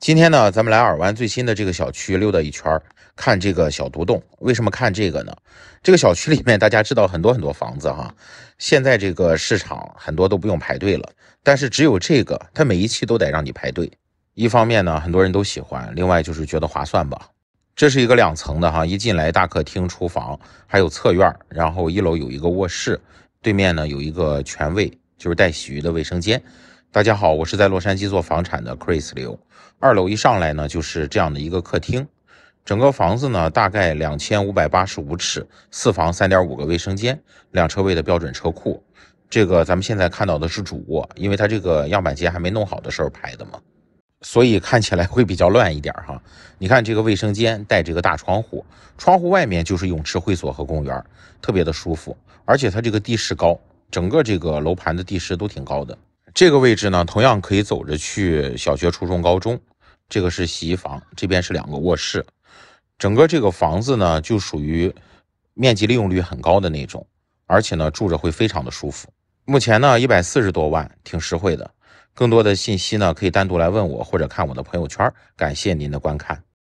今天呢，咱们来耳湾最新的这个小区溜达一圈，看这个小独栋。为什么看这个呢？这个小区里面大家知道很多很多房子哈，现在这个市场很多都不用排队了，但是只有这个，它每一期都得让你排队。一方面呢，很多人都喜欢；另外就是觉得划算吧。这是一个两层的哈，一进来大客厅、厨房，还有侧院，然后一楼有一个卧室，对面呢有一个全卫，就是带洗浴的卫生间。大家好，我是在洛杉矶做房产的 Chris 刘。二楼一上来呢，就是这样的一个客厅。整个房子呢，大概两千五百八十五尺，四房三点五个卫生间，两车位的标准车库。这个咱们现在看到的是主卧，因为它这个样板间还没弄好的时候拍的嘛，所以看起来会比较乱一点哈。你看这个卫生间带这个大窗户，窗户外面就是泳池会所和公园，特别的舒服。而且它这个地势高，整个这个楼盘的地势都挺高的。这个位置呢，同样可以走着去小学、初中、高中。这个是洗衣房，这边是两个卧室。整个这个房子呢，就属于面积利用率很高的那种，而且呢，住着会非常的舒服。目前呢，一百四十多万，挺实惠的。更多的信息呢，可以单独来问我，或者看我的朋友圈。感谢您的观看。